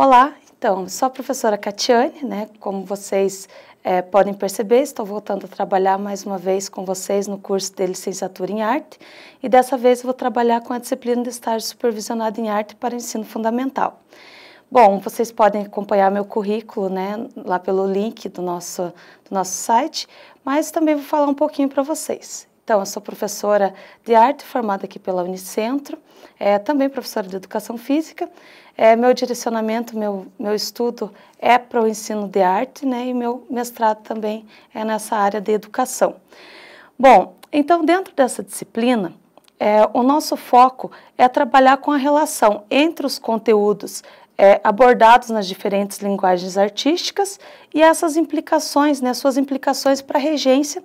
Olá, então, sou a professora Catiane, né? Como vocês é, podem perceber, estou voltando a trabalhar mais uma vez com vocês no curso de licenciatura em arte e dessa vez vou trabalhar com a disciplina de estágio supervisionado em arte para ensino fundamental. Bom, vocês podem acompanhar meu currículo né, lá pelo link do nosso, do nosso site, mas também vou falar um pouquinho para vocês. Então, eu sou professora de arte, formada aqui pela Unicentro, é, também professora de educação física. É, meu direcionamento, meu, meu estudo é para o ensino de arte, né, e meu mestrado também é nessa área de educação. Bom, então, dentro dessa disciplina, é, o nosso foco é trabalhar com a relação entre os conteúdos é, abordados nas diferentes linguagens artísticas e essas implicações, né, suas implicações para a regência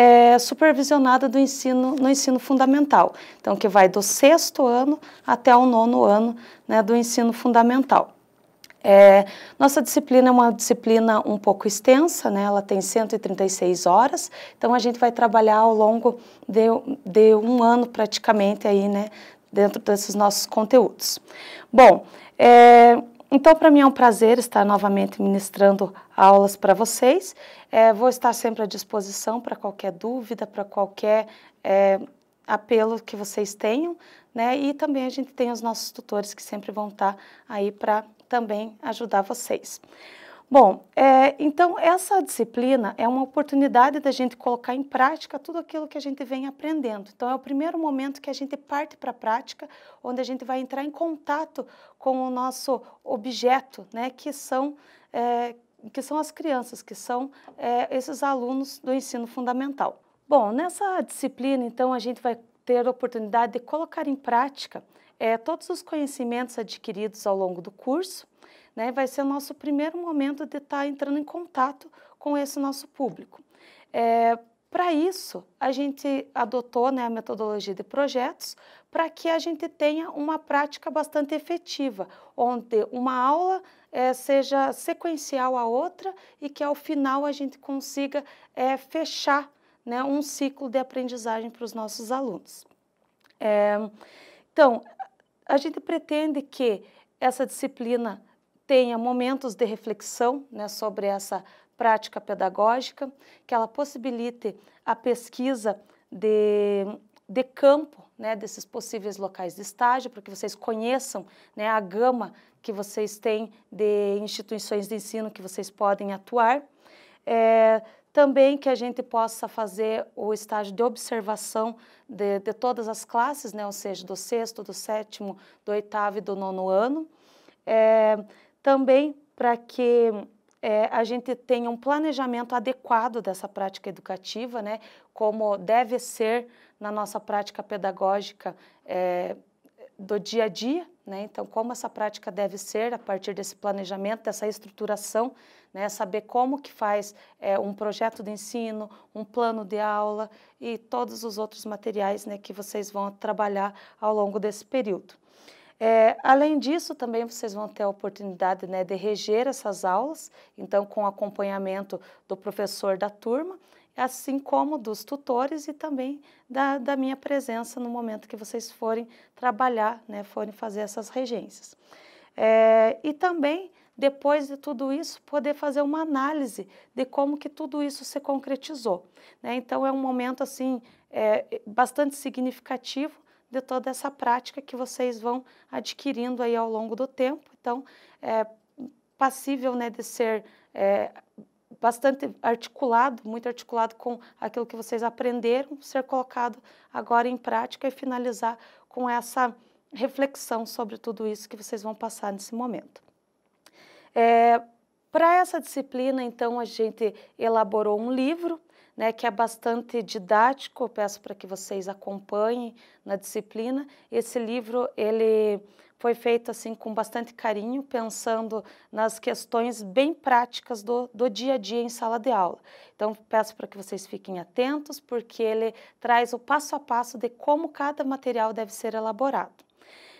é, supervisionada do ensino, no ensino fundamental. Então, que vai do sexto ano até o nono ano né, do ensino fundamental. É, nossa disciplina é uma disciplina um pouco extensa, né? ela tem 136 horas, então a gente vai trabalhar ao longo de, de um ano praticamente aí, né? dentro desses nossos conteúdos. Bom, é, então, para mim é um prazer estar novamente ministrando aulas para vocês. É, vou estar sempre à disposição para qualquer dúvida, para qualquer é, apelo que vocês tenham, né? E também a gente tem os nossos tutores que sempre vão estar aí para também ajudar vocês. Bom, é, então essa disciplina é uma oportunidade da gente colocar em prática tudo aquilo que a gente vem aprendendo. Então é o primeiro momento que a gente parte para a prática, onde a gente vai entrar em contato com o nosso objeto, né, que são é, que são as crianças, que são é, esses alunos do ensino fundamental. Bom, nessa disciplina, então, a gente vai ter a oportunidade de colocar em prática é, todos os conhecimentos adquiridos ao longo do curso, né? Vai ser o nosso primeiro momento de estar tá entrando em contato com esse nosso público. É, para isso, a gente adotou né, a metodologia de projetos para que a gente tenha uma prática bastante efetiva, onde uma aula é, seja sequencial à outra e que ao final a gente consiga é, fechar né, um ciclo de aprendizagem para os nossos alunos. É, então, a gente pretende que essa disciplina tenha momentos de reflexão né, sobre essa prática pedagógica, que ela possibilite a pesquisa de, de campo né, desses possíveis locais de estágio, para que vocês conheçam né, a gama que vocês têm de instituições de ensino que vocês podem atuar. É, também que a gente possa fazer o estágio de observação de, de todas as classes, né, ou seja, do sexto, do sétimo, do oitavo e do nono ano. É, também para que é, a gente tenha um planejamento adequado dessa prática educativa, né? como deve ser na nossa prática pedagógica é, do dia a dia. Né? Então, como essa prática deve ser a partir desse planejamento, dessa estruturação, né? saber como que faz é, um projeto de ensino, um plano de aula e todos os outros materiais né, que vocês vão trabalhar ao longo desse período. É, além disso, também vocês vão ter a oportunidade né, de reger essas aulas, então com acompanhamento do professor da turma, assim como dos tutores e também da, da minha presença no momento que vocês forem trabalhar, né, forem fazer essas regências. É, e também depois de tudo isso, poder fazer uma análise de como que tudo isso se concretizou. Né? Então, é um momento assim é, bastante significativo de toda essa prática que vocês vão adquirindo aí ao longo do tempo. Então, é passível né, de ser é, bastante articulado, muito articulado com aquilo que vocês aprenderam, ser colocado agora em prática e finalizar com essa reflexão sobre tudo isso que vocês vão passar nesse momento. É, Para essa disciplina, então, a gente elaborou um livro né, que é bastante didático, eu peço para que vocês acompanhem na disciplina. Esse livro ele foi feito assim com bastante carinho, pensando nas questões bem práticas do, do dia a dia em sala de aula. Então, peço para que vocês fiquem atentos, porque ele traz o passo a passo de como cada material deve ser elaborado.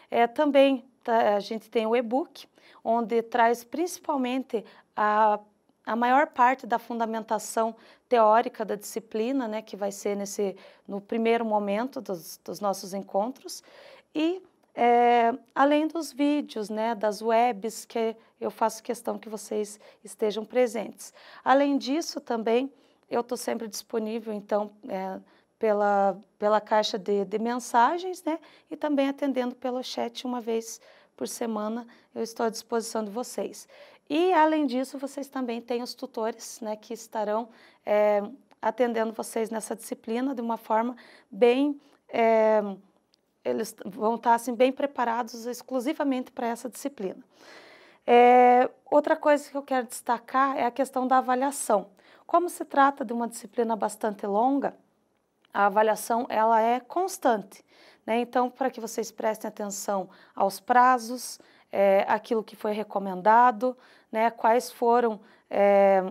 É, também tá, a gente tem o e-book, onde traz principalmente a a maior parte da fundamentação teórica da disciplina, né, que vai ser nesse, no primeiro momento dos, dos nossos encontros, e é, além dos vídeos, né, das webs, que eu faço questão que vocês estejam presentes. Além disso, também, eu estou sempre disponível, então, é, pela, pela caixa de, de mensagens, né, e também atendendo pelo chat uma vez por por semana eu estou à disposição de vocês. E, além disso, vocês também têm os tutores né, que estarão é, atendendo vocês nessa disciplina de uma forma bem. É, eles vão estar assim, bem preparados exclusivamente para essa disciplina. É, outra coisa que eu quero destacar é a questão da avaliação. Como se trata de uma disciplina bastante longa, a avaliação ela é constante. Né? Então, para que vocês prestem atenção aos prazos, é, aquilo que foi recomendado, né? quais foram, é,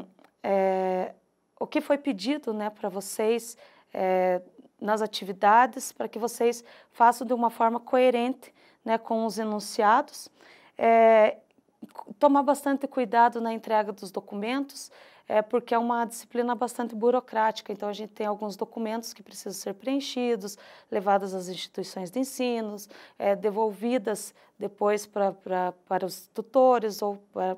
é, o que foi pedido né, para vocês é, nas atividades, para que vocês façam de uma forma coerente né, com os enunciados. É, tomar bastante cuidado na entrega dos documentos, é, porque é uma disciplina bastante burocrática. Então, a gente tem alguns documentos que precisam ser preenchidos, levados às instituições de ensino, é, devolvidas depois para para os tutores ou para,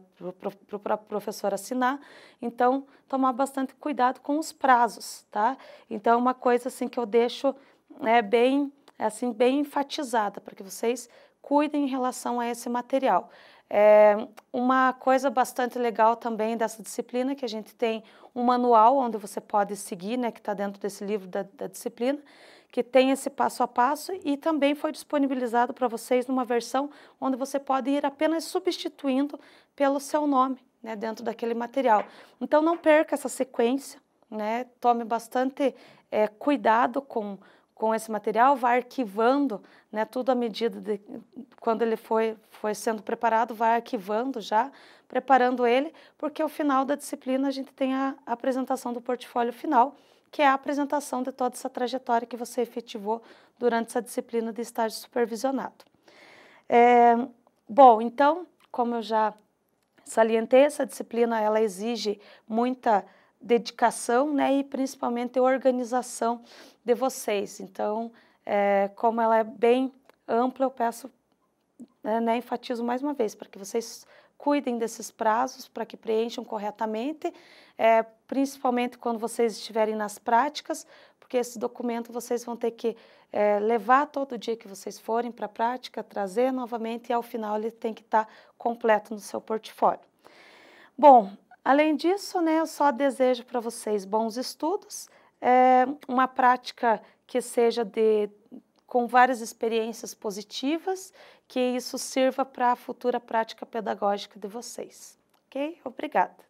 para, para professor assinar. Então, tomar bastante cuidado com os prazos, tá? Então, é uma coisa assim que eu deixo é bem, assim, bem enfatizada para que vocês cuidem em relação a esse material. É, uma coisa bastante legal também dessa disciplina que a gente tem um manual onde você pode seguir, né, que está dentro desse livro da, da, disciplina, que tem esse passo a passo e também foi disponibilizado para vocês numa versão onde você pode ir apenas substituindo pelo seu nome né, dentro daquele material. Então não perca essa sequência, né, tome bastante é, cuidado com com esse material, vai arquivando, né, tudo à medida de quando ele foi, foi sendo preparado, vai arquivando já, preparando ele, porque ao final da disciplina a gente tem a, a apresentação do portfólio final, que é a apresentação de toda essa trajetória que você efetivou durante essa disciplina de estágio supervisionado. É, bom, então, como eu já salientei, essa disciplina ela exige muita dedicação né, e principalmente a organização de vocês. Então, é, como ela é bem ampla, eu peço, né, né, enfatizo mais uma vez, para que vocês cuidem desses prazos, para que preencham corretamente, é, principalmente quando vocês estiverem nas práticas, porque esse documento vocês vão ter que é, levar todo dia que vocês forem para a prática, trazer novamente e ao final ele tem que estar tá completo no seu portfólio. Bom, Além disso, né, eu só desejo para vocês bons estudos, é, uma prática que seja de com várias experiências positivas, que isso sirva para a futura prática pedagógica de vocês. Ok? Obrigada.